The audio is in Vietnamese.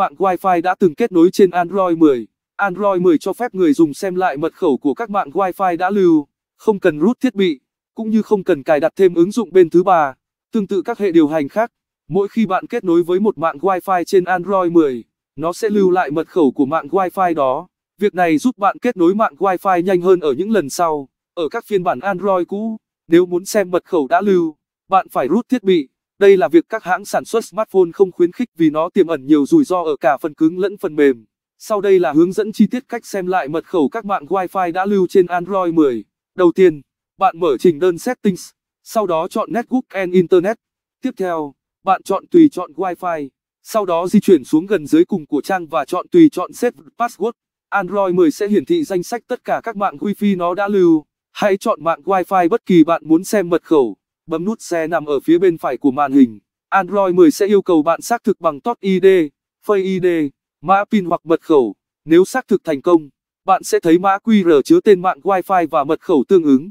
mạng Wi-Fi đã từng kết nối trên Android 10. Android 10 cho phép người dùng xem lại mật khẩu của các mạng Wi-Fi đã lưu, không cần root thiết bị, cũng như không cần cài đặt thêm ứng dụng bên thứ ba. Tương tự các hệ điều hành khác, mỗi khi bạn kết nối với một mạng Wi-Fi trên Android 10, nó sẽ lưu lại mật khẩu của mạng Wi-Fi đó. Việc này giúp bạn kết nối mạng Wi-Fi nhanh hơn ở những lần sau. Ở các phiên bản Android cũ, nếu muốn xem mật khẩu đã lưu, bạn phải root thiết bị. Đây là việc các hãng sản xuất smartphone không khuyến khích vì nó tiềm ẩn nhiều rủi ro ở cả phần cứng lẫn phần mềm. Sau đây là hướng dẫn chi tiết cách xem lại mật khẩu các mạng Wi-Fi đã lưu trên Android 10. Đầu tiên, bạn mở trình đơn Settings, sau đó chọn Network and Internet. Tiếp theo, bạn chọn tùy chọn Wi-Fi, sau đó di chuyển xuống gần dưới cùng của trang và chọn tùy chọn Set Password. Android 10 sẽ hiển thị danh sách tất cả các mạng Wi-Fi nó đã lưu. Hãy chọn mạng Wi-Fi bất kỳ bạn muốn xem mật khẩu bấm nút xe nằm ở phía bên phải của màn hình. Android 10 sẽ yêu cầu bạn xác thực bằng Touch ID, Face ID, mã PIN hoặc mật khẩu. Nếu xác thực thành công, bạn sẽ thấy mã QR chứa tên mạng Wi-Fi và mật khẩu tương ứng.